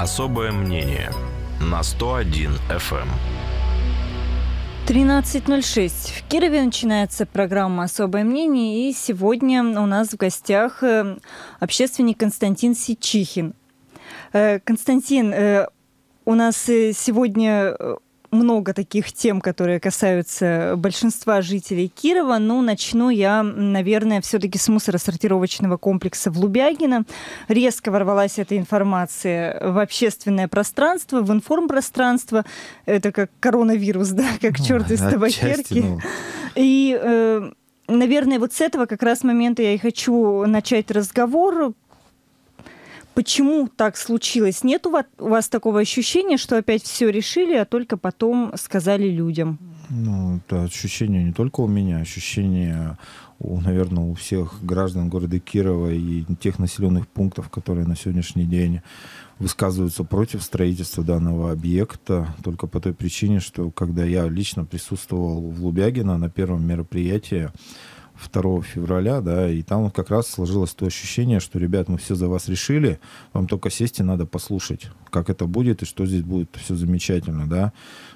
Особое мнение на 101 FM. 13.06. В Кирове начинается программа «Особое мнение», и сегодня у нас в гостях э, общественник Константин Сичихин. Э, Константин, э, у нас сегодня много таких тем, которые касаются большинства жителей Кирова, но ну, начну я, наверное, все-таки с мусоросортировочного комплекса в Лубягино. Резко ворвалась эта информация в общественное пространство, в информпространство. Это как коронавирус, да, как ну, черт из табакерки. Ну. И, э, наверное, вот с этого как раз момента я и хочу начать разговор Почему так случилось? Нет у вас, у вас такого ощущения, что опять все решили, а только потом сказали людям? Ну, это ощущение не только у меня, ощущение, у, наверное, у всех граждан города Кирова и тех населенных пунктов, которые на сегодняшний день высказываются против строительства данного объекта только по той причине, что когда я лично присутствовал в Лубягина на первом мероприятии, 2 февраля, да, и там как раз сложилось то ощущение, что, ребят, мы все за вас решили, вам только сесть и надо послушать, как это будет и что здесь будет все замечательно, да.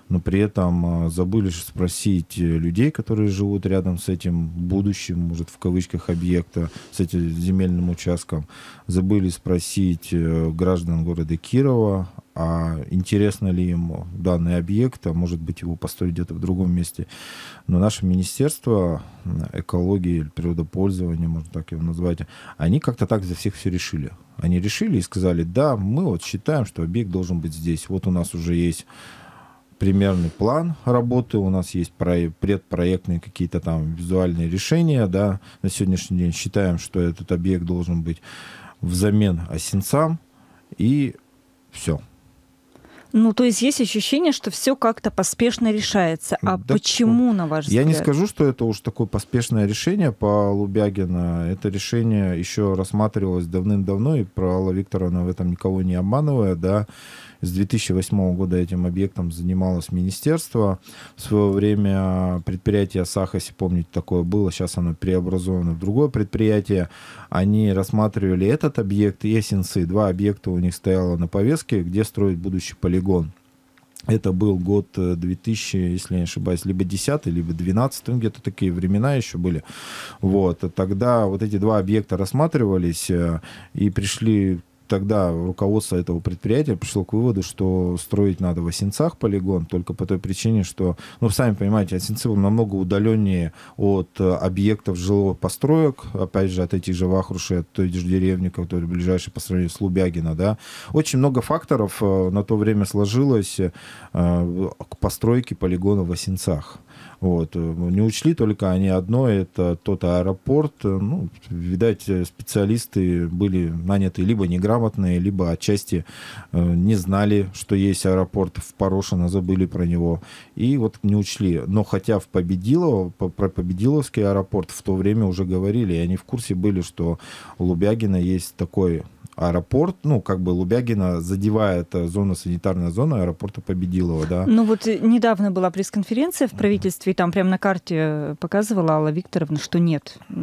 Но при этом а, забыли спросить э, людей, которые живут рядом с этим будущим, может, в кавычках, объекта, с этим земельным участком. Забыли спросить э, граждан города Кирова, а интересно ли ему данный объект, а может быть его построить где-то в другом месте. Но наше министерство экологии или природопользования, можно так его назвать, они как-то так за всех все решили. Они решили и сказали, да, мы вот считаем, что объект должен быть здесь. Вот у нас уже есть примерный план работы, у нас есть предпроектные какие-то там визуальные решения, да, на сегодняшний день считаем, что этот объект должен быть взамен осенцам, и все. Ну, то есть есть ощущение, что все как-то поспешно решается. А да, почему, на ваш взгляд? Я не скажу, что это уж такое поспешное решение по Лубягина. Это решение еще рассматривалось давным-давно, и Прала Викторовна в этом никого не обманывая, да, с 2008 года этим объектом занималось министерство. В свое время предприятие САХ, если помните, такое было, сейчас оно преобразовано в другое предприятие. Они рассматривали этот объект и Синсы. Два объекта у них стояло на повестке, где строить будущий полигон. Это был год 2000, э, если я не ошибаюсь, либо 10 либо 12 где-то такие времена еще были. Вот. А тогда вот эти два объекта рассматривались э, и пришли тогда руководство этого предприятия пришло к выводу, что строить надо в Осинцах полигон только по той причине, что, ну, сами понимаете, Осинцы были намного удаленнее от э, объектов жилого построек, опять же, от этих же Вахруши, от той же деревни, которая ближайшая по сравнению с Лубягина, да. Очень много факторов э, на то время сложилось э, к постройке полигона в Осинцах. Вот. Э, не учли только они одно, это тот аэропорт. Э, ну, видать, специалисты были наняты либо неграмотные, либо отчасти э, не знали, что есть аэропорт в Порошино, забыли про него. И вот не учли. Но хотя в Победилово, про Победиловский аэропорт в то время уже говорили, и они в курсе были, что у Лубягина есть такой аэропорт, ну, как бы Лубягина задевает зона, санитарная зона аэропорта Победилова, да. Ну, вот э, недавно была пресс-конференция в правительстве, и там прямо на карте э, показывала Алла Викторовна, что нет, не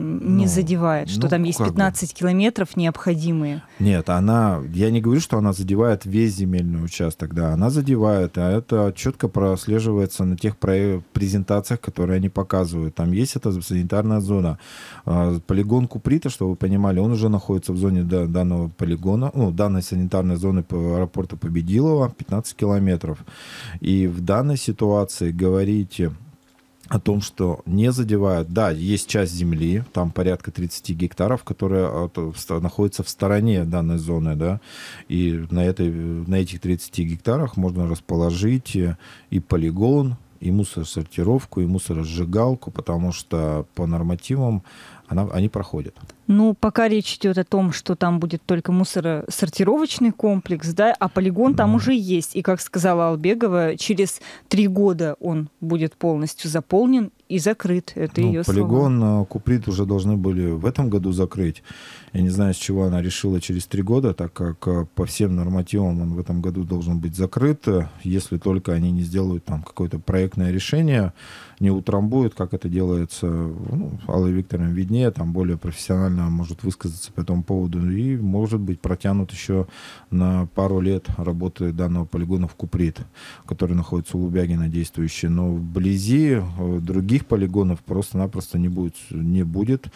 ну, задевает, что ну, там есть 15 бы. километров необходимые. Нет, она, я не говорю, что она задевает весь земельный участок, да, она задевает, а это четко прослеживается на тех про презентациях, которые они показывают. Там есть эта санитарная зона. А, полигон Куприта, чтобы вы понимали, он уже находится в зоне данного полигона, ну, данной санитарной зоны аэропорта Победилова 15 километров. И в данной ситуации говорите о том, что не задевают. Да, есть часть земли, там порядка 30 гектаров, которая а, находится в стороне данной зоны, да, и на, этой, на этих 30 гектарах можно расположить и полигон, и мусоросортировку, и мусоросжигалку, потому что по нормативам она, они проходят. Ну, пока речь идет о том, что там будет только мусоросортировочный комплекс, да, а полигон там уже есть. И, как сказала Албегова, через три года он будет полностью заполнен и закрыт. Это ну, ее полигон слова. Э, Куприт уже должны были в этом году закрыть. Я не знаю, с чего она решила через три года, так как э, по всем нормативам он в этом году должен быть закрыт, если только они не сделают там какое-то проектное решение, не утрамбуют, как это делается, ну, Алла Викторовна виднее, там более профессионально спокойно может высказаться по этому поводу. И может быть протянут еще на пару лет работы данного полигона в Куприт, который находится у Лубягина действующий. Но вблизи э, других полигонов просто-напросто не будет, не будет.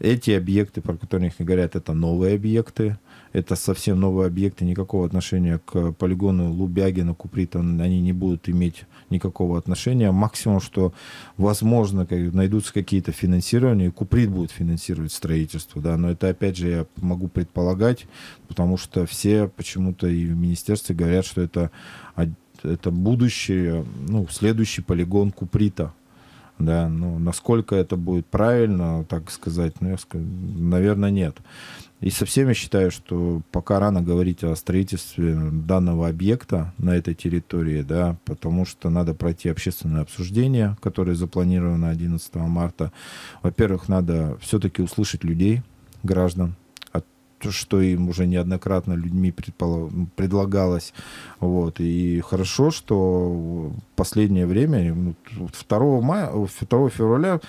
Эти объекты, про которые они говорят, это новые объекты это совсем новые объекты, никакого отношения к полигону Лубягина, Куприта, они не будут иметь никакого отношения. Максимум, что, возможно, как, найдутся какие-то финансирования, и Куприт будет финансировать строительство, да, но это, опять же, я могу предполагать, потому что все почему-то и в министерстве говорят, что это, это будущее, ну, следующий полигон Куприта, да, ну, насколько это будет правильно, так сказать, ну, я скажу, наверное, нет. И совсем я считаю, что пока рано говорить о строительстве данного объекта на этой территории, да, потому что надо пройти общественное обсуждение, которое запланировано 11 марта. Во-первых, надо все-таки услышать людей, граждан, что им уже неоднократно людьми предлагалось. Вот. И хорошо, что в последнее время, 2, мая, 2 февраля,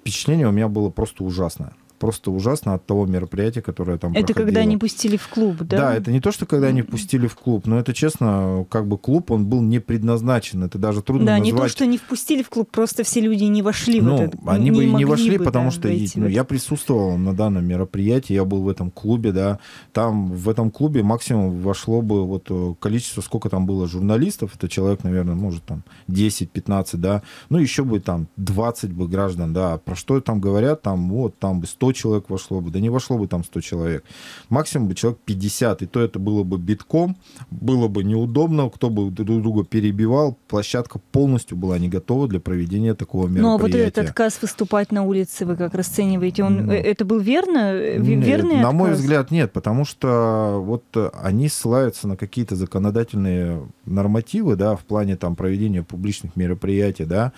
впечатление у меня было просто ужасное просто ужасно от того мероприятия, которое там Это проходило. когда не пустили в клуб, да? Да, это не то, что когда не пустили в клуб, но это, честно, как бы клуб, он был не предназначен. Это даже трудно да, назвать. Да, не то, что не впустили в клуб, просто все люди не вошли ну, в этот... Ну, они не бы и не вошли, бы, потому да, что и, ну, я присутствовал на данном мероприятии, я был в этом клубе, да. Там, в этом клубе максимум вошло бы вот э, количество, сколько там было журналистов, это человек, наверное, может, там 10-15, да. Ну, еще бы там 20 бы граждан, да. Про что там говорят, там вот, там бы 100 человек вошло бы, да не вошло бы там 100 человек. Максимум бы человек 50, и то это было бы битком, было бы неудобно, кто бы друг друга перебивал, площадка полностью была не готова для проведения такого мероприятия. Ну а вот этот отказ выступать на улице вы как расцениваете, он, ну, э, это был верно? Нет, верный на отказ? мой взгляд, нет, потому что вот э, они ссылаются на какие-то законодательные нормативы, да, в плане там проведения публичных мероприятий, да,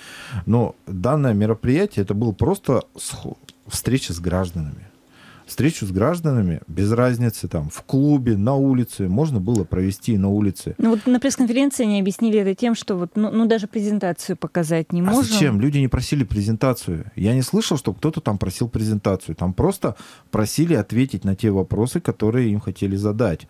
но данное мероприятие это был просто встречи с гражданами встречу с гражданами без разницы, там, в клубе, на улице, можно было провести на улице. Ну вот на пресс-конференции они объяснили это тем, что вот, ну, ну даже презентацию показать не а можем. зачем? Люди не просили презентацию. Я не слышал, что кто-то там просил презентацию. Там просто просили ответить на те вопросы, которые им хотели задать.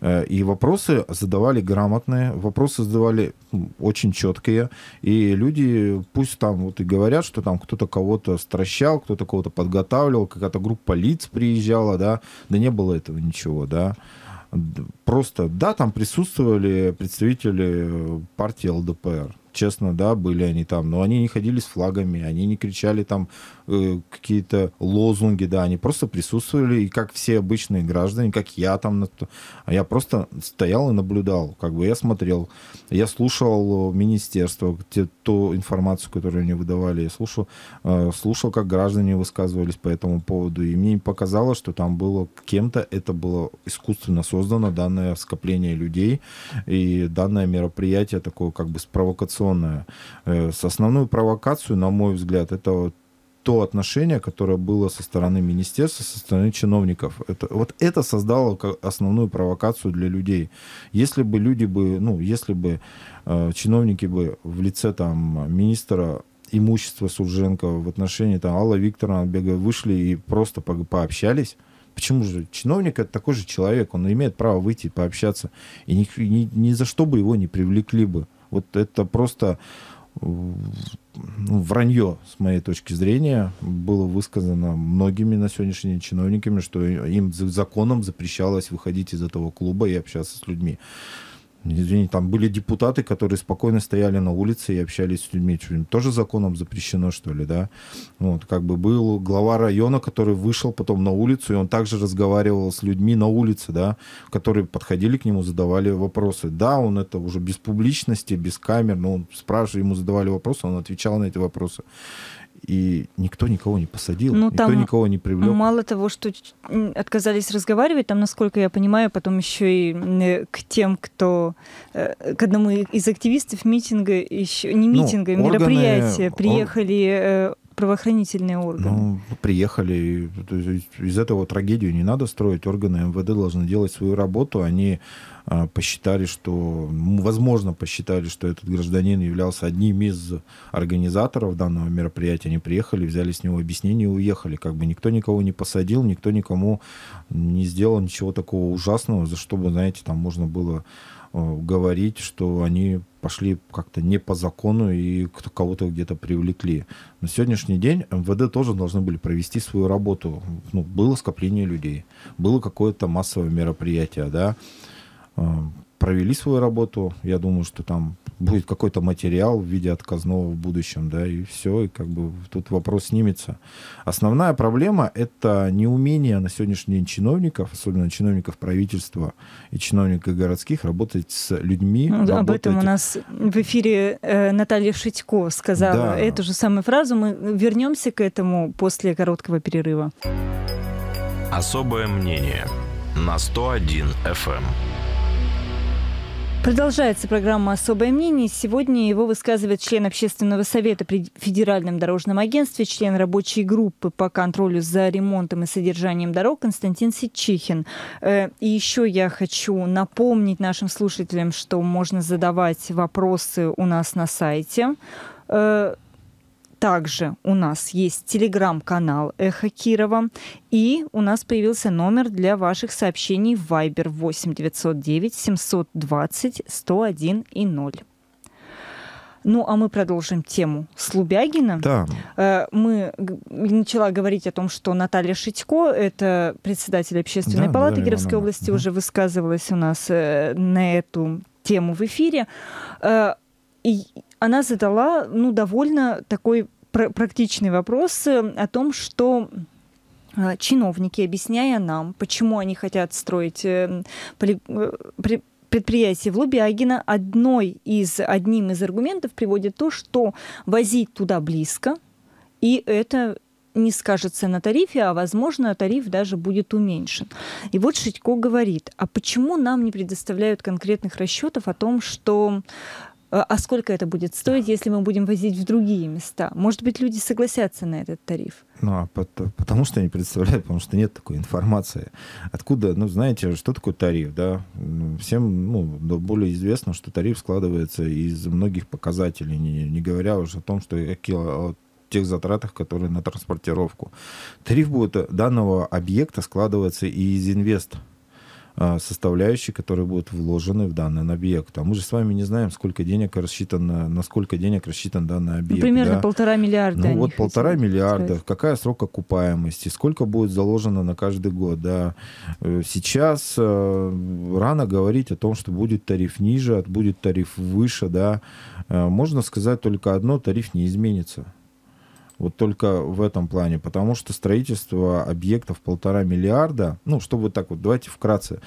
Э, и вопросы задавали грамотные, вопросы задавали очень четкие. И люди пусть там вот и говорят, что там кто-то кого-то стращал, кто-то кого-то подготавливал, какая-то группа лиц приезжала, да, да не было этого ничего, да. Просто, да, там присутствовали представители э, партии ЛДПР, честно, да, были они там, но они не ходили с флагами, они не кричали там Э, какие-то лозунги, да, они просто присутствовали, и как все обычные граждане, как я там, а я просто стоял и наблюдал, как бы я смотрел, я слушал э, министерство, те, ту информацию, которую они выдавали, я слушал, э, слушал, как граждане высказывались по этому поводу, и мне показалось, что там было кем-то, это было искусственно создано данное скопление людей, и данное мероприятие такое как бы спровокационное. С основную провокацию, на мой взгляд, это то отношение, которое было со стороны министерства, со стороны чиновников. Это, вот это создало основную провокацию для людей. Если бы люди бы, ну, если бы э, чиновники бы в лице там министра имущества Сурженко в отношении там Алла Викторовна Бега вышли и просто по пообщались, Почему же? Чиновник — это такой же человек, он имеет право выйти и пообщаться. И ни, ни, ни за что бы его не привлекли бы. Вот это просто ну, вранье, с моей точки зрения, было высказано многими на сегодняшний день чиновниками, что им законом запрещалось выходить из этого клуба и общаться с людьми. Извини, там были депутаты, которые спокойно стояли на улице и общались с людьми. Что, тоже законом запрещено, что ли, да? Вот, как бы был глава района, который вышел потом на улицу, и он также разговаривал с людьми на улице, да, которые подходили к нему, задавали вопросы. Да, он это уже без публичности, без камер, но он спрашивал, ему задавали вопросы, он отвечал на эти вопросы и никто никого не посадил, ну, никто никого не привлек. Мало того, что отказались разговаривать, там, насколько я понимаю, потом еще и э, к тем, кто э, к одному из активистов митинга еще не ну, митинга, ну, мероприятия органы... приехали э, правоохранительные органы? Ну, приехали. Из этого трагедию не надо строить. Органы МВД должны делать свою работу. Они а, посчитали, что, возможно, посчитали, что этот гражданин являлся одним из организаторов данного мероприятия. Они приехали, взяли с него объяснение и уехали. Как бы никто никого не посадил, никто никому не сделал ничего такого ужасного, за что бы, знаете, там можно было Э, говорить, что они пошли как-то не по закону и кого-то где-то привлекли. На сегодняшний день МВД тоже должны были провести свою работу. Ну, было скопление людей, было какое-то массовое мероприятие, да. Э, провели свою работу. Я думаю, что там будет какой-то материал в виде отказного в будущем, да, и все, и как бы тут вопрос снимется. Основная проблема — это неумение на сегодняшний день чиновников, особенно чиновников правительства и чиновников городских, работать с людьми. Ну, работать... Об этом у нас в эфире э, Наталья Шитько сказала да. эту же самую фразу. Мы вернемся к этому после короткого перерыва. Особое мнение на 101 FM. Продолжается программа «Особое мнение». Сегодня его высказывает член Общественного совета при Федеральном дорожном агентстве, член рабочей группы по контролю за ремонтом и содержанием дорог Константин Сичихин. Э, и еще я хочу напомнить нашим слушателям, что можно задавать вопросы у нас на сайте э, также у нас есть телеграм-канал «Эхо Кирова», и у нас появился номер для ваших сообщений в Viber 8 909 720 101 и 0. Ну, а мы продолжим тему Слубягина. Да. Э, мы начала говорить о том, что Наталья Шитько, это председатель общественной да, палаты да, Кировской она, области, да. уже высказывалась у нас э, на эту тему в эфире. Э, и она задала, ну, довольно такой пр- практичный вопрос э, о том, что э, чиновники, объясняя нам, почему они хотят строить э, поли- предприятие в Лубягино, одной из, одним из аргументов приводит то, что возить туда близко, и это не скажется на тарифе, а, возможно, тариф даже будет уменьшен. И вот Шитько говорит, а почему нам не предоставляют конкретных расчетов о том, что а, а сколько это будет стоить, если мы будем возить в другие места? Может быть, люди согласятся на этот тариф? Ну, а потому, что я не представляю, потому что нет такой информации. Откуда, ну, знаете, что такое тариф, да? Всем, ну, более известно, что тариф складывается из многих показателей, не, не говоря уже о том, что о тех затратах, которые на транспортировку. Тариф будет э, данного объекта складываться и из инвест а, составляющие, которые будут вложены в данный объект. А мы же с вами не знаем, сколько денег рассчитано, на сколько денег рассчитан данный объект. Ну, примерно да? полтора миллиарда. Ну вот полтора миллиарда. Сказать. Какая срок окупаемости? Сколько будет заложено на каждый год? Да. Э, сейчас э, рано говорить о том, что будет тариф ниже, будет тариф выше. Да. Э, можно сказать только одно, тариф не изменится. Вот только в этом плане. Потому что строительство объектов полтора миллиарда, ну, чтобы так вот, давайте вкратце,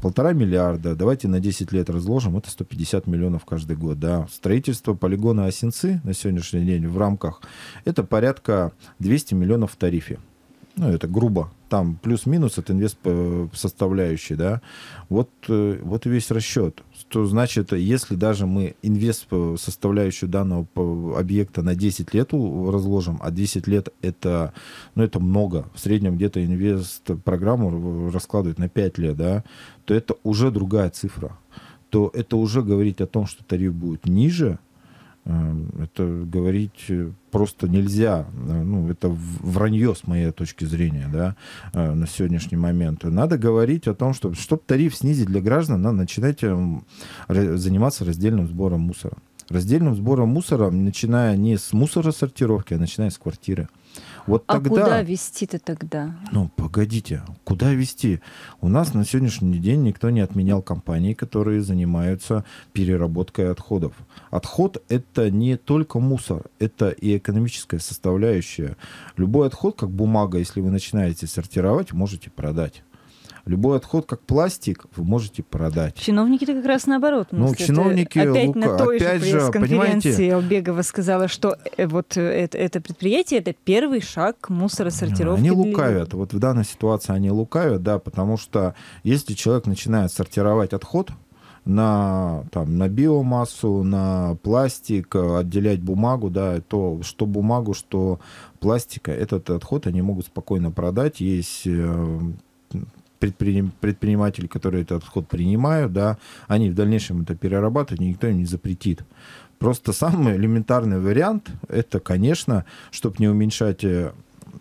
полтора миллиарда, давайте на 10 лет разложим, это 150 миллионов каждый год, да. Строительство полигона Осинцы на сегодняшний день в рамках, это порядка 200 миллионов в тарифе ну, это грубо, там плюс-минус от инвест э, составляющей, да, вот, э, вот и весь расчет. То значит, если даже мы инвест составляющую данного э, объекта на 10 лет разложим, а 10 лет это, ну, это много, в среднем где-то инвест программу раскладывают на 5 лет, да, то это уже другая цифра то это уже говорить о том, что тариф будет ниже, Эм, это говорить э, просто нельзя. Э, ну, это вранье с моей точки зрения да, э, на сегодняшний момент. Надо говорить о том, что чтобы тариф снизить для граждан, надо начинать эм, заниматься раздельным сбором мусора. Раздельным сбором мусора, начиная не с мусоросортировки, а начиная с квартиры. Вот а тогда... куда вести-то тогда? Ну, погодите, куда вести? У нас на сегодняшний день никто не отменял компании, которые занимаются переработкой отходов. Отход — это не только мусор, это и экономическая составляющая. Любой отход, как бумага, если вы начинаете сортировать, можете продать. Любой отход, как пластик, вы можете продать. Чиновники-то как раз наоборот. Ну, мыслят. чиновники... Опять Лука, на той опять же пресс-конференции понимаете... Албегова сказала, что э, вот э, это, это предприятие — это первый шаг к мусоросортировке. Они лукавят. Для... Вот в данной ситуации они лукавят, да, потому что если человек начинает сортировать отход, на, там, на биомассу, на пластик, э, отделять бумагу, да, то что бумагу, что пластика, этот отход они могут спокойно продать. Есть предприним, предприниматели, которые этот отход принимают, да, они в дальнейшем это перерабатывают, никто им не запретит. Просто самый элементарный вариант это, конечно, чтобы не уменьшать э,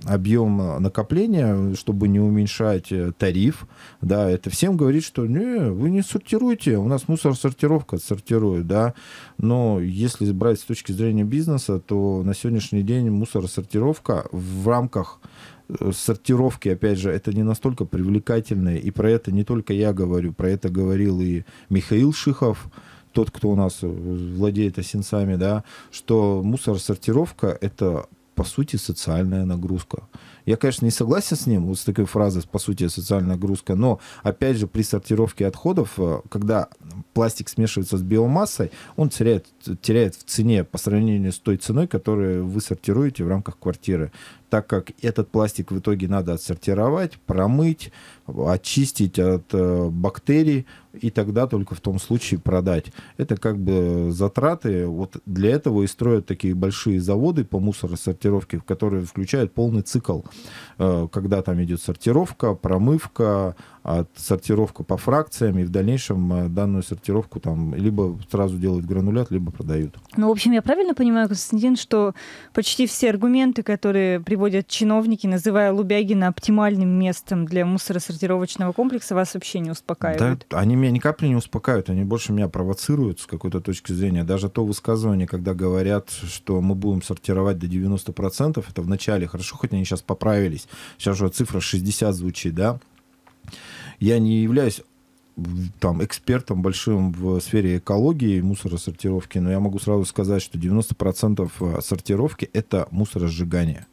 объем накопления, чтобы не уменьшать э, тариф, да, это всем говорит, что не, вы не сортируете, у нас мусор сортировка сортирует, да, но если брать с точки зрения бизнеса, то на сегодняшний день мусоросортировка в рамках Э, сортировки, опять же, это не настолько привлекательное, и про это не только я говорю, про это говорил и Михаил Шихов, тот, кто у нас э, владеет осенцами, да, что мусоросортировка — это, по сути, социальная нагрузка. Я, конечно, не согласен с ним, вот с такой фразой, по сути, социальная нагрузка, но, опять же, при сортировке отходов, э, когда пластик смешивается с биомассой, он теряет, теряет в цене по сравнению с той ценой, которую вы сортируете в рамках квартиры так как этот пластик в итоге надо отсортировать, промыть, очистить от э, бактерий и тогда только в том случае продать. Это как бы затраты. Вот для этого и строят такие большие заводы по мусоросортировке, которые включают полный цикл Э, когда там идет сортировка, промывка, сортировка по фракциям и в дальнейшем э, данную сортировку там либо сразу делают гранулят, либо продают. Ну, в общем, я правильно понимаю, Константин, что почти все аргументы, которые приводят чиновники, называя Лубягина оптимальным местом для мусоросортировочного комплекса, вас вообще не успокаивают? Да, они меня ни капли не успокаивают, они больше меня провоцируют с какой-то точки зрения. Даже то высказывание, когда говорят, что мы будем сортировать до 90%, это в начале хорошо, хоть они сейчас поправились. Сейчас уже цифра 60 звучит, да? Я не являюсь там, экспертом большим в сфере экологии и мусоросортировки, но я могу сразу сказать, что 90% э, сортировки – это мусоросжигание.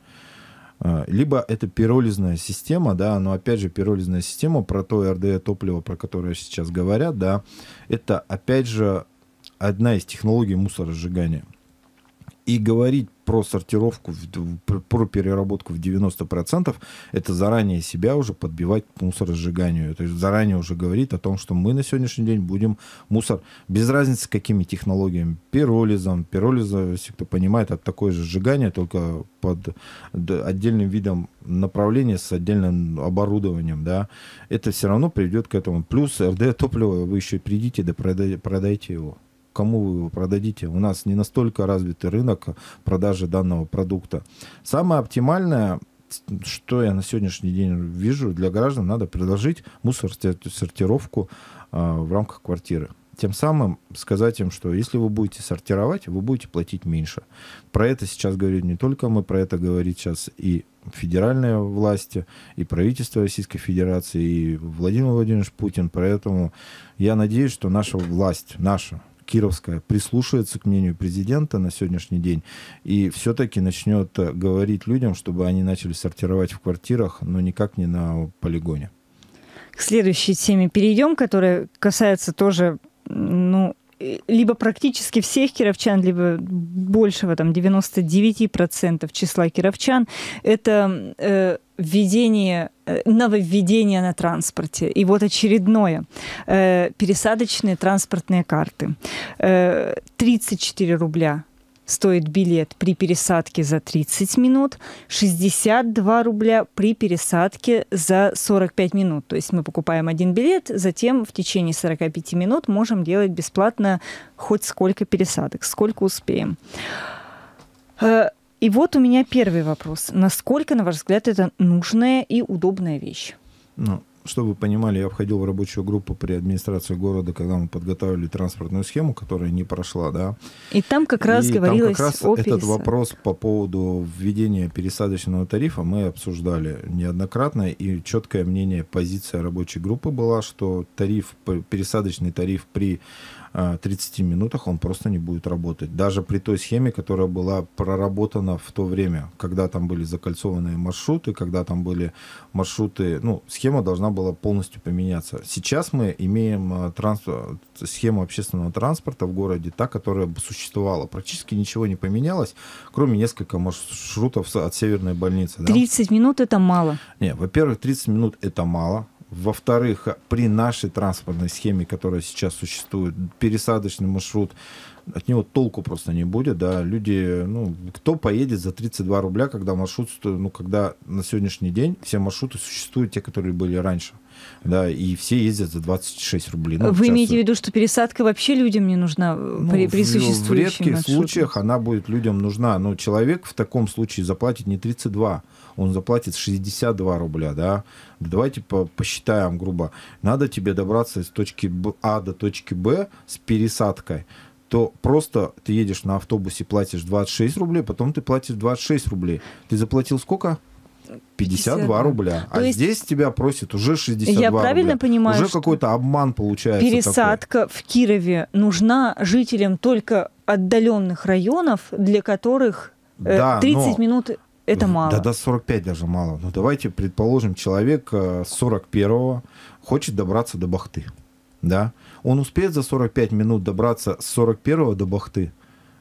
Э, либо это пиролизная система, да, но опять же пиролизная система, про то РД топливо, про которое сейчас говорят, да, это опять же одна из технологий мусоросжигания. И говорить про сортировку, про переработку в 90%, это заранее себя уже подбивать к мусоросжиганию. То есть заранее уже говорит о том, что мы на сегодняшний день будем мусор, без разницы какими технологиями, пиролизом, пиролиза, если кто понимает, от такое же сжигание, только под отдельным видом направления с отдельным оборудованием, да, это все равно приведет к этому. Плюс РД топливо вы еще придите да продайте его кому вы его продадите. У нас не настолько развитый рынок продажи данного продукта. Самое оптимальное что я на сегодняшний день вижу, для граждан надо предложить мусор сортировку а, в рамках квартиры. Тем самым сказать им, что если вы будете сортировать, вы будете платить меньше. Про это сейчас говорю не только мы, про это говорит сейчас и федеральные власти, и правительство Российской Федерации, и Владимир Владимирович Путин. Поэтому я надеюсь, что наша власть, наша Кировская прислушается к мнению президента на сегодняшний день и все-таки начнет э, говорить людям, чтобы они начали сортировать в квартирах, но никак не на полигоне. К следующей теме перейдем, которая касается тоже, ну, э, либо практически всех кировчан, либо большего, там, 99% числа кировчан, это э, введение, э, нововведение на транспорте. И вот очередное. Э, пересадочные транспортные карты. 34 э, рубля стоит билет при пересадке за 30 минут, 62 рубля при пересадке за 45 минут. То есть мы покупаем один билет, затем в течение 45 минут можем делать бесплатно хоть сколько пересадок, сколько успеем. И вот у меня первый вопрос. Насколько, на ваш взгляд, это нужная и удобная вещь? Ну, чтобы вы понимали, я входил в рабочую группу при администрации города, когда мы подготовили транспортную схему, которая не прошла, да. И там как раз и говорилось там как раз о этот вопрос по поводу введения пересадочного тарифа мы обсуждали неоднократно, и четкое мнение, позиция рабочей группы была, что тариф, пересадочный тариф при 30 а, минутах он просто не будет работать. Даже при той схеме, которая была проработана в то время, когда там были закольцованные маршруты, когда там были маршруты, ну, схема должна была полностью поменяться. Сейчас мы имеем а, транс... схему общественного транспорта в городе, та, которая существовала. Практически ничего не поменялось, кроме нескольких маршрутов от северной больницы. 30 да? минут это мало. Не, во-первых, 30 минут это мало. Во-вторых, при нашей транспортной схеме, которая сейчас существует, пересадочный маршрут, от него толку просто не будет, да, люди, ну, кто поедет за 32 рубля, когда маршрут, ну, когда на сегодняшний день все маршруты существуют, те, которые были раньше, да, и все ездят за 26 рублей. Ну, Вы имеете в виду, что пересадка вообще людям не нужна э, ну, при, при существующем В редких маршруте. случаях она будет людям нужна, но человек в таком случае заплатит не 32, он заплатит 62 рубля, да. Давайте по посчитаем грубо. Надо тебе добраться из точки А до точки Б с пересадкой то просто ты едешь на автобусе, платишь 26 рублей, потом ты платишь 26 рублей. Ты заплатил сколько? 52, 52 рубля. То а есть... здесь тебя просят уже 62 Я правильно рубля. понимаю, Уже какой-то обман получается. Пересадка такой. в Кирове нужна жителям только отдаленных районов, для которых э, да, 30 но... минут это ну, мало. Да, да, 45 даже мало. Но ну, давайте предположим, человек 41-го э, хочет добраться до Бахты. Да? Он успеет за 45 минут добраться с 41-го до Бахты?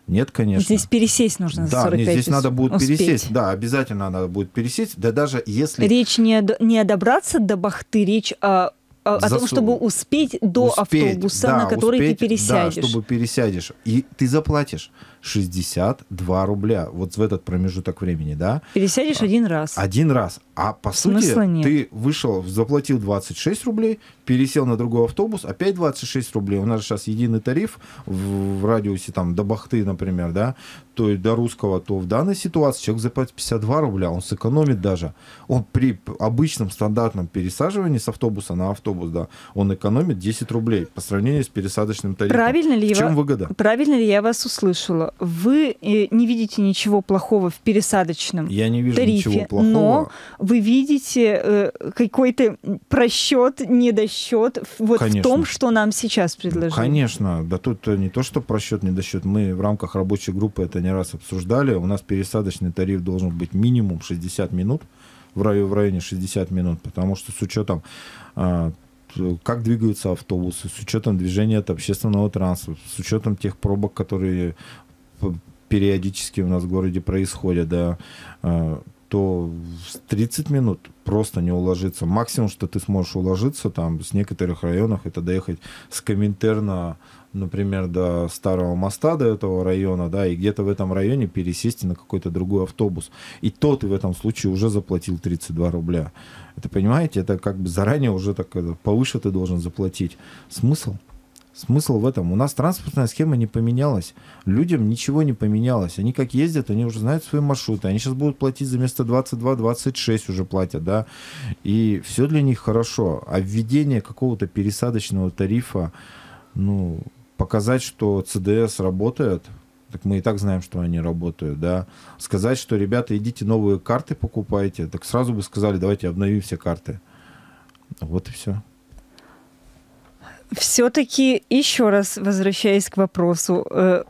Нет, конечно. Здесь пересесть нужно. Да, 45 нет, здесь надо будет успеть. пересесть. Да, обязательно надо будет пересесть. Да даже если... Речь не о, не о добраться до Бахты, речь о о Засу... том, чтобы успеть до успеть, автобуса, да, на который успеть, ты пересядешь. Да, чтобы пересядешь. И ты заплатишь. 62 рубля. Вот в этот промежуток времени, да? Пересядешь а, один раз. Один раз. А по Смысла сути, нет. ты вышел, заплатил 26 рублей, пересел на другой автобус, опять 26 рублей. У нас сейчас единый тариф в, в радиусе там до Бахты, например, да, то есть до русского, то в данной ситуации человек заплатит 52 рубля, он сэкономит даже. Он при обычном стандартном пересаживании с автобуса на автобус, да, он экономит 10 рублей по сравнению с пересадочным тарифом. Правильно ли, я, выгода? Правильно ли я вас услышала? вы э, не видите ничего плохого в пересадочном Я не вижу тарифе, ничего плохого. но вы видите э, какой-то просчет, недосчет вот в том, что нам сейчас предложили. Конечно, да тут э, не то, что просчет, недосчет. Мы в рамках рабочей группы это не раз обсуждали. У нас пересадочный тариф должен быть минимум 60 минут в районе 60 минут, потому что с учетом а, как двигаются автобусы, с учетом движения от общественного транспорта, с учетом тех пробок, которые периодически у нас в городе происходят, да, э, то в 30 минут просто не уложиться. Максимум, что ты сможешь уложиться там с некоторых районах, это доехать с Коминтерна, например, до Старого моста, до этого района, да, и где-то в этом районе пересесть на какой-то другой автобус. И то ты в этом случае уже заплатил 32 рубля. Это, понимаете, это как бы заранее уже так э, повыше ты должен заплатить. Смысл? Смысл в этом. У нас транспортная схема не поменялась. Людям ничего не поменялось. Они как ездят, они уже знают свои маршруты. Они сейчас будут платить за место 22-26 уже платят, да. И все для них хорошо. А введение какого-то пересадочного тарифа, ну, показать, что ЦДС работает, так мы и так знаем, что они работают, да. Сказать, что, ребята, идите новые карты покупайте, так сразу бы сказали, давайте обновим все карты. Вот и все. Все-таки еще раз возвращаясь к вопросу, э,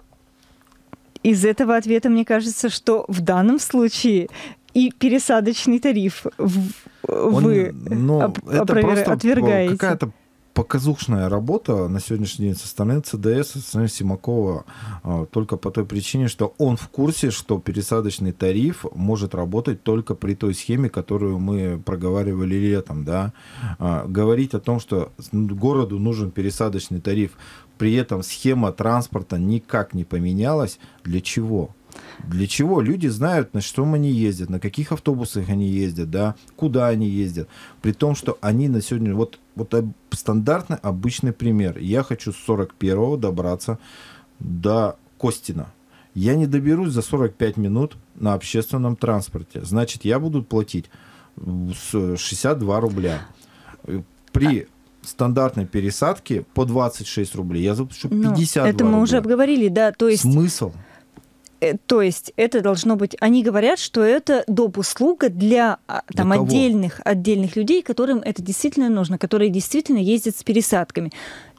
из этого ответа мне кажется, что в данном случае и пересадочный тариф вы Он, ну, опровер... это просто отвергаете. Какая-то показушная работа на сегодняшний день со стороны ЦДС, со стороны Симакова, а, только по той причине, что он в курсе, что пересадочный тариф может работать только при той схеме, которую мы проговаривали летом. Да? А, говорить о том, что городу нужен пересадочный тариф, при этом схема транспорта никак не поменялась, для чего? Для чего? Люди знают, на что они ездят, на каких автобусах они ездят, да, куда они ездят. При том, что они на сегодня... Вот, вот стандартный, обычный пример. Я хочу с 41-го добраться до Костина. Я не доберусь за 45 минут на общественном транспорте. Значит, я буду платить 62 рубля. При а стандартной пересадке по 26 рублей. Я заплачу 52 Но это мы рубля. уже обговорили, да, то есть... Смысл? Э, то есть это должно быть... Они говорят, что это доп. услуга для а, там, для отдельных, отдельных людей, которым это действительно нужно, которые действительно ездят с пересадками.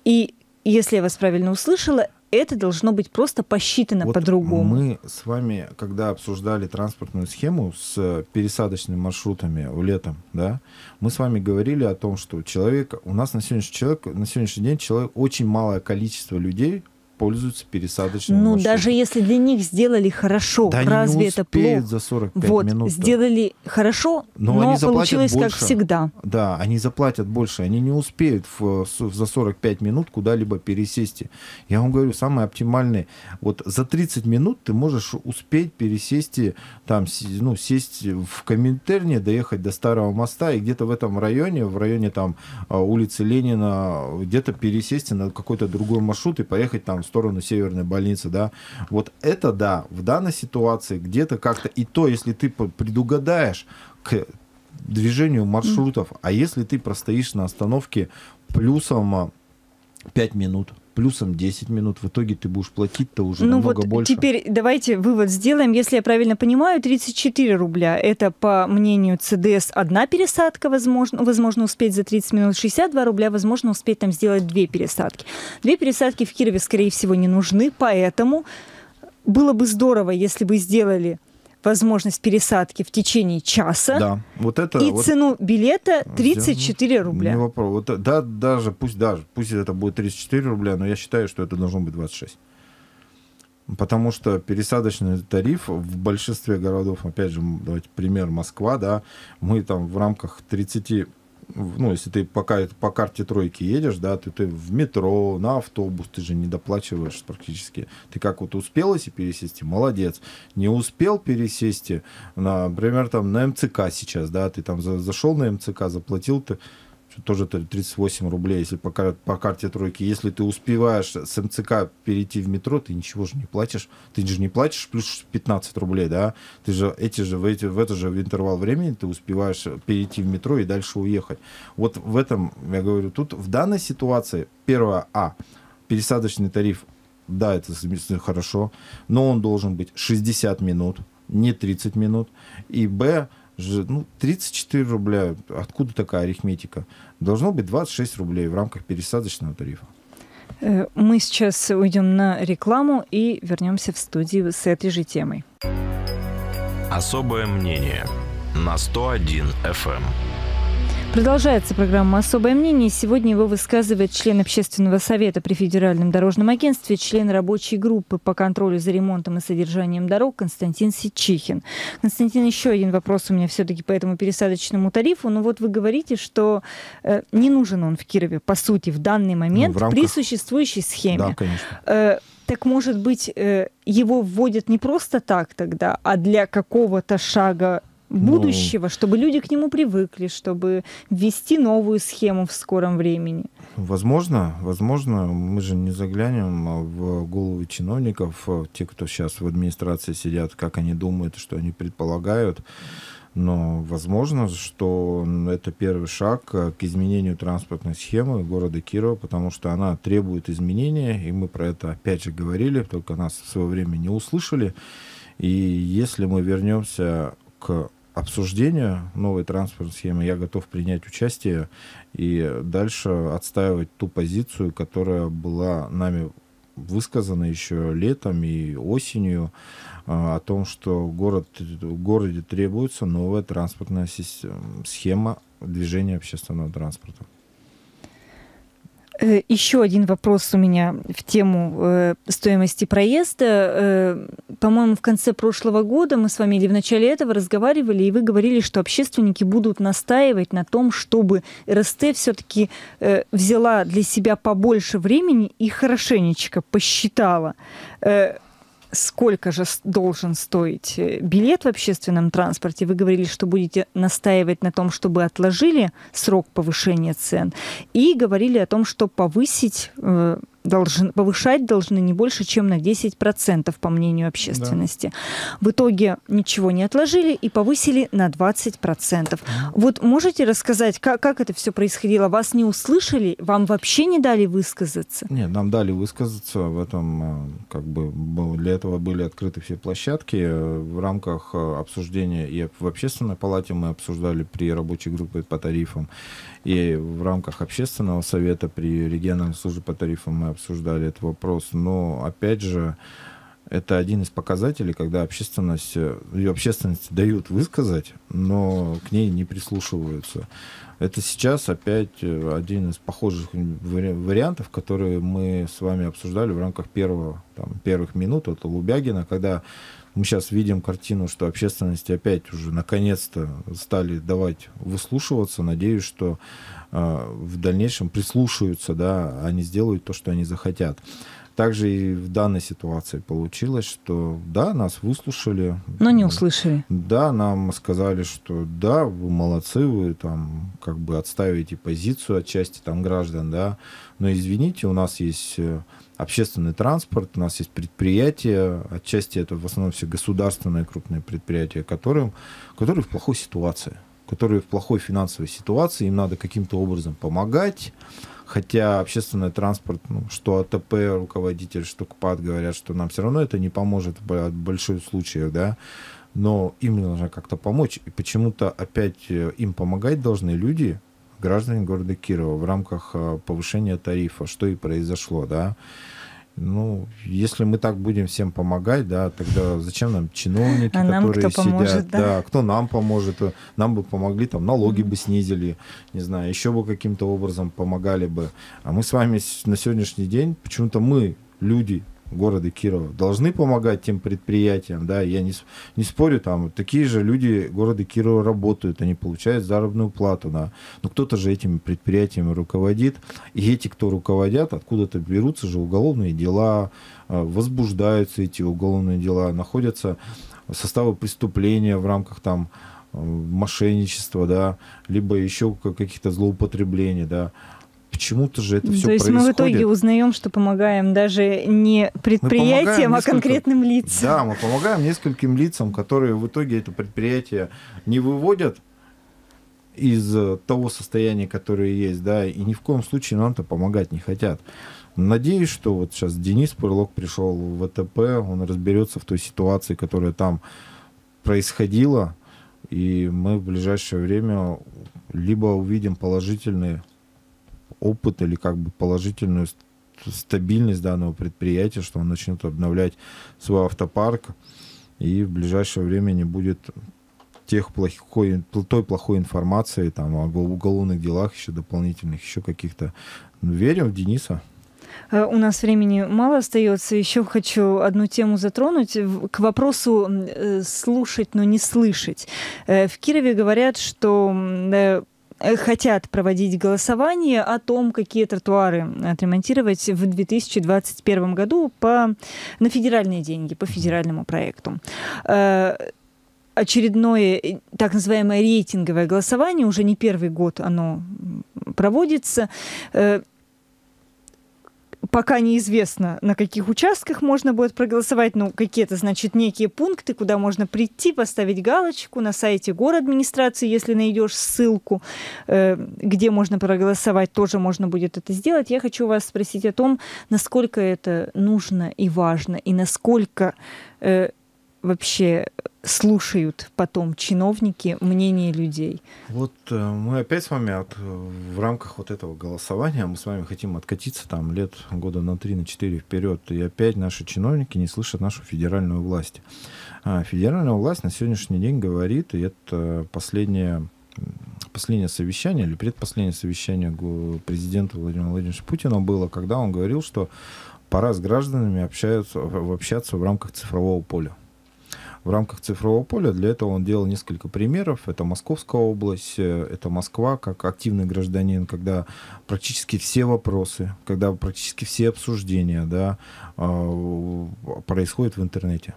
И если я вас правильно услышала, это должно быть просто посчитано вот по-другому. Мы с вами, когда обсуждали транспортную схему с э, пересадочными маршрутами летом, да, мы с вами говорили о том, что человек, у нас на сегодняшний, человек, на сегодняшний день человек, очень малое количество людей пользуются пересадочными Ну, машинами. даже если для них сделали хорошо, да разве не это плохо? за 45 вот, минут. Сделали хорошо, но, но они получилось больше. как всегда. Да, они заплатят больше. Они не успеют в, в, за 45 минут куда-либо пересесть. Я вам говорю, самое оптимальное. Вот за 30 минут ты можешь успеть пересесть, там, ну, сесть в Коминтерне, доехать до Старого моста и где-то в этом районе, в районе там а, улицы Ленина, где-то пересесть на какой-то другой маршрут и поехать там сторону северной больницы, да. Вот это да, в данной ситуации где-то как-то и то, если ты предугадаешь к движению маршрутов, а если ты простоишь на остановке плюсом 5 а, минут, плюсом 10 минут. В итоге ты будешь платить-то уже ну намного вот больше. Теперь давайте вывод сделаем. Если я правильно понимаю, 34 рубля. Это, по мнению ЦДС, одна пересадка, возможно, возможно успеть за 30 минут. 62 рубля, возможно, успеть там сделать две пересадки. Две пересадки в Кирове, скорее всего, не нужны, поэтому было бы здорово, если бы сделали возможность пересадки в течение часа. Да, вот это. И вот цену билета 34 рубля. Не вопрос. Вот, да, даже пусть даже пусть это будет 34 рубля, но я считаю, что это должно быть 26. Потому что пересадочный тариф в большинстве городов, опять же, давайте пример Москва, да, мы там в рамках 30 ну, если ты пока по карте тройки едешь, да, ты, ты в метро, на автобус, ты же не доплачиваешь практически. Ты как вот успел если пересесть, молодец. Не успел пересесть, например, там на МЦК сейчас, да, ты там зашел на МЦК, заплатил ты тоже 38 рублей, если по, по карте тройки. Если ты успеваешь с МЦК перейти в метро, ты ничего же не платишь. Ты же не платишь плюс 15 рублей, да? Ты же эти же в, эти, в этот же в интервал времени ты успеваешь э, перейти в метро и дальше уехать. Вот в этом, я говорю, тут в данной ситуации, первое, а, пересадочный тариф, да, это хорошо, но он должен быть 60 минут, не 30 минут. И б, ну, 34 рубля, откуда такая арифметика? Должно быть 26 рублей в рамках пересадочного тарифа. Э, мы сейчас уйдем на рекламу и вернемся в студию с этой же темой. Особое мнение на 101 FM. Продолжается программа «Особое мнение». Сегодня его высказывает член Общественного совета при Федеральном дорожном агентстве, член рабочей группы по контролю за ремонтом и содержанием дорог Константин Сичихин. Константин, еще один вопрос у меня все-таки по этому пересадочному тарифу. Ну вот вы говорите, что э, не нужен он в Кирове, по сути, в данный ну, момент ну, в рамках... при существующей схеме. Да, конечно. Э, так может быть, э, его вводят не просто так тогда, а для какого-то шага ну. будущего, ну, чтобы люди к нему привыкли, чтобы ввести новую схему в скором времени? Возможно, возможно, мы же не заглянем в головы чиновников, э, те, кто сейчас в администрации сидят, как они думают, что они предполагают. Но возможно, что это первый шаг э, к изменению транспортной схемы города Кирова, потому что она требует изменения, и мы про это опять же говорили, только нас в свое время не услышали. И если мы вернемся к обсуждения новой транспортной схемы я готов принять участие и дальше отстаивать ту позицию, которая была нами высказано еще летом и осенью а, о том, что город, в городе требуется новая транспортная система движения общественного транспорта. Э, Еще один вопрос у меня в тему э, стоимости проезда. Э, по-моему, в конце прошлого года мы с вами или в начале этого разговаривали, и вы говорили, что общественники будут настаивать на том, чтобы РСТ все-таки взяла для себя побольше времени и хорошенечко посчитала сколько же должен стоить э, билет в общественном транспорте. Вы говорили, что будете настаивать на том, чтобы отложили срок повышения цен. И говорили о том, что повысить э, должен, повышать должны не больше, чем на 10%, по мнению общественности. Да. В итоге ничего не отложили и повысили на 20%. Вот можете рассказать, как, как это все происходило? Вас не услышали? Вам вообще не дали высказаться? Нет, нам дали высказаться. В этом э, как бы для этого были открыты все площадки. Э, в рамках э, обсуждения и в общественной палате мы обсуждали при рабочей группе по тарифам и в рамках общественного совета при региональной службе по тарифам мы обсуждали этот вопрос. Но, опять же, это один из показателей, когда общественность, ее общественность дают высказать, но к ней не прислушиваются. Это сейчас опять э, один из похожих вариантов, которые мы с вами обсуждали в рамках первого, там, первых минут от Лубягина, когда мы сейчас видим картину, что общественности опять уже наконец-то стали давать выслушиваться. Надеюсь, что э, в дальнейшем прислушаются, да, они сделают то, что они захотят. Также и в данной ситуации получилось, что да, нас выслушали. Но не услышали. Да, нам сказали, что да, вы молодцы, вы там как бы отставите позицию отчасти там граждан, да. Но извините, у нас есть э, общественный транспорт, у нас есть предприятия, отчасти это в основном все государственные крупные предприятия, которые, которые в плохой ситуации, которые в плохой финансовой ситуации, им надо каким-то образом помогать, хотя общественный транспорт, ну, что АТП, руководитель, что КПАД говорят, что нам все равно это не поможет в больших случаях, да, но им нужно как-то помочь, и почему-то опять э, им помогать должны люди, граждане города Кирова в рамках э, повышения тарифа, что и произошло, да. Ну, если мы так будем всем помогать, да, тогда зачем нам чиновники, а нам которые кто сидят, поможет, да? да, кто нам поможет, нам бы помогли, там налоги бы снизили, не знаю, еще бы каким-то образом помогали бы. А мы с вами на сегодняшний день почему-то мы люди города Кирова должны помогать тем предприятиям, да, я не, не спорю, там такие же люди города Кирова работают, они получают заработную плату, да, но кто-то же этими предприятиями руководит, и эти, кто руководят, откуда-то берутся же уголовные дела, э, возбуждаются эти уголовные дела, находятся составы преступления в рамках там э, мошенничества, да, либо еще каких-то злоупотреблений, да почему-то же это ну, все происходит. То есть происходит. мы в итоге узнаем, что помогаем даже не предприятиям, а конкретным лицам. Да, мы помогаем нескольким лицам, которые в итоге это предприятие не выводят из э, того состояния, которое есть, да, и ни в коем случае нам-то помогать не хотят. Надеюсь, что вот сейчас Денис Пурлок пришел в ВТП, он разберется в той ситуации, которая там происходила, и мы в ближайшее время либо увидим положительные опыт или как бы положительную стабильность данного предприятия, что он начнет обновлять свой автопарк, и в ближайшее время не будет тех плохой, той плохой информации там, о уголовных делах еще дополнительных, еще каких-то. Ну, верим в Дениса. Э, у нас времени мало остается. Еще хочу одну тему затронуть к вопросу э, слушать, но не слышать. Э, в Кирове говорят, что Э, хотят проводить голосование о том, какие тротуары отремонтировать в 2021 году по, на федеральные деньги, по федеральному проекту э, очередное э, так называемое рейтинговое голосование, уже не первый год оно проводится пока неизвестно, на каких участках можно будет проголосовать. Ну, какие-то, значит, некие пункты, куда можно прийти, поставить галочку на сайте администрации, если найдешь ссылку, э, где можно проголосовать, тоже можно будет это сделать. Я хочу вас спросить о том, насколько это нужно и важно, и насколько э, вообще э, слушают потом чиновники мнение людей. Вот э, мы опять с вами от, э, в рамках вот этого голосования, мы с вами хотим откатиться там лет года на три на четыре вперед, и опять наши чиновники не слышат нашу федеральную власть. А федеральная власть на сегодняшний день говорит, и это последнее последнее совещание или предпоследнее совещание президента Владимира Владимировича Путина было, когда он говорил, что пора с гражданами общаются, общаться в рамках цифрового поля в рамках цифрового поля. Для этого он делал несколько примеров. Это Московская область, э, это Москва как активный гражданин, когда практически все вопросы, когда практически все обсуждения да, а, происходят в интернете.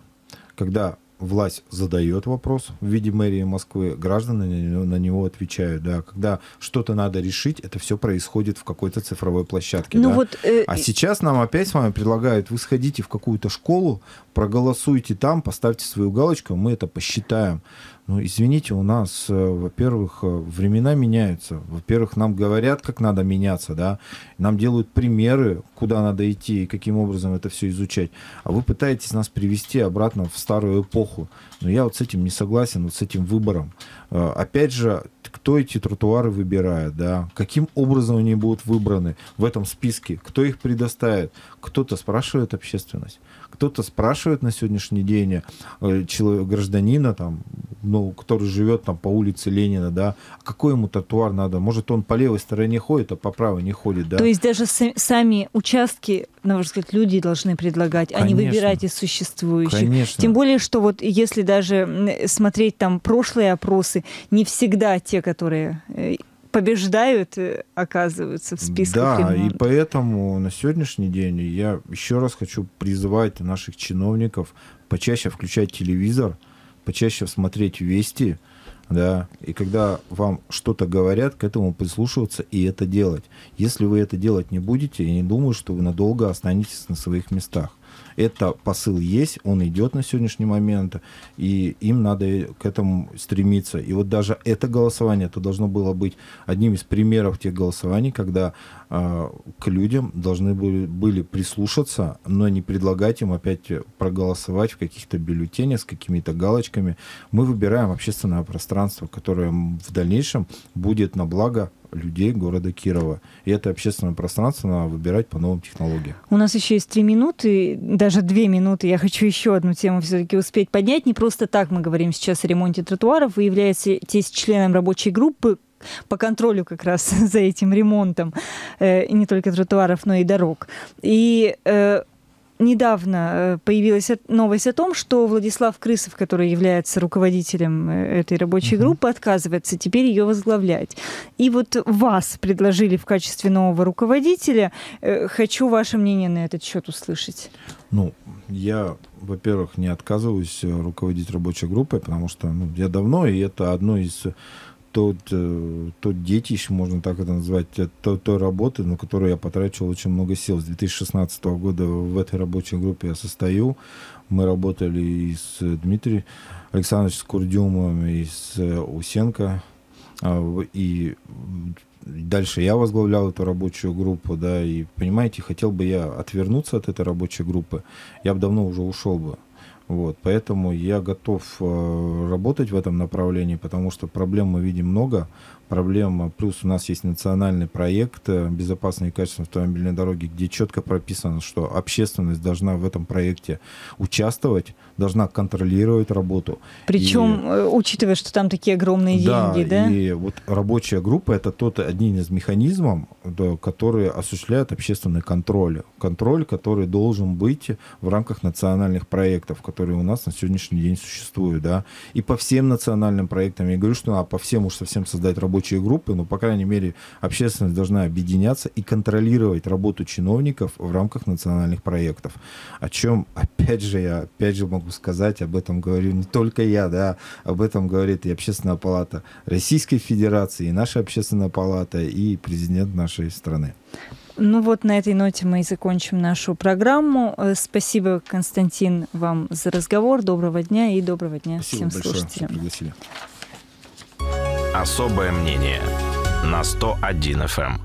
Когда власть задает вопрос в виде мэрии Москвы, граждане на него, отвечают, да, когда что-то надо решить, это все происходит в какой-то цифровой площадке, ну да? вот, э... а сейчас нам опять с вами предлагают, вы сходите в какую-то школу, проголосуйте там, поставьте свою галочку, мы это посчитаем, ну, извините, у нас, э, во-первых, э, времена меняются. Во-первых, нам говорят, как надо меняться, да. Нам делают примеры, куда надо идти и каким образом это все изучать. А вы пытаетесь нас привести обратно в старую эпоху. Но я вот с этим не согласен, вот с этим выбором. Э, опять же, кто эти тротуары выбирает, да, каким образом они будут выбраны в этом списке, кто их предоставит. Кто-то спрашивает общественность, кто-то спрашивает на сегодняшний день э, человек, гражданина, там, ну, который живет там по улице Ленина, да, какой ему тротуар надо, может он по левой стороне ходит, а по правой не ходит, да. То есть даже сами участки на ваш взгляд, люди должны предлагать, Конечно. а не выбирать из существующих. Конечно. Тем более, что вот если даже смотреть там прошлые опросы, не всегда те, которые э, побеждают, э, оказываются в списке. Да, ремонт. и поэтому на сегодняшний день я еще раз хочу призывать наших чиновников почаще включать телевизор, почаще смотреть вести, да, и когда вам что-то говорят, к этому прислушиваться и это делать. Если вы это делать не будете, я не думаю, что вы надолго останетесь на своих местах. Это посыл есть, он идет на сегодняшний момент, и им надо к этому стремиться. И вот даже это голосование, это должно было быть одним из примеров тех голосований, когда Э, к людям должны были, были прислушаться, но не предлагать им опять проголосовать в каких-то бюллетенях с какими-то галочками. Мы выбираем общественное пространство, которое в дальнейшем будет на благо людей города Кирова. И это общественное пространство надо выбирать по новым технологиям. У нас еще есть три минуты, даже две минуты. Я хочу еще одну тему все-таки успеть поднять. Не просто так мы говорим сейчас о ремонте тротуаров. Вы являетесь членом рабочей группы, по контролю как раз за этим ремонтом, э, и не только тротуаров, но и дорог. И э, недавно э, появилась новость о том, что Владислав Крысов, который является руководителем этой рабочей группы, отказывается теперь ее возглавлять. И вот вас предложили в качестве нового руководителя. Хочу ваше мнение на этот счет услышать. Ну, я, во-первых, не отказываюсь руководить рабочей группой, потому что ну, я давно, и это одно из тот, э, тот детищ, можно так это назвать, э, той, той работы, на которую я потратил очень много сил. С 2016 года в этой рабочей группе я состою. Мы работали и с э, Дмитрием Александровичем Скурдюмом, и с Усенко, а, и дальше я возглавлял эту рабочую группу, да, и, понимаете, хотел бы я отвернуться от этой рабочей группы, я бы давно уже ушел бы. Вот, поэтому я готов э, работать в этом направлении, потому что проблем мы видим много. Проблема, плюс у нас есть национальный проект э, «Безопасные и качественные автомобильные дороги», где четко прописано, что общественность должна в этом проекте участвовать, должна контролировать работу. Причем, и, э, учитывая, что там такие огромные да, деньги, да? и вот рабочая группа – это тот один из механизмов, да, который осуществляет общественный контроль. Контроль, который должен быть в рамках национальных проектов, которые у нас на сегодняшний день существуют, да, и по всем национальным проектам. Я говорю, что надо по всем уж совсем создать рабочие группы, но, по крайней мере, общественность должна объединяться и контролировать работу чиновников в рамках национальных проектов. О чем, опять же, я опять же могу сказать, об этом говорю не только я, да, об этом говорит и Общественная палата Российской Федерации, и наша Общественная палата, и президент нашей страны. Ну вот на этой ноте мы и закончим нашу программу. Э, спасибо, Константин, вам за разговор. Доброго дня и доброго дня Спасибо всем большое, слушателям. Что Особое мнение на 101 FM.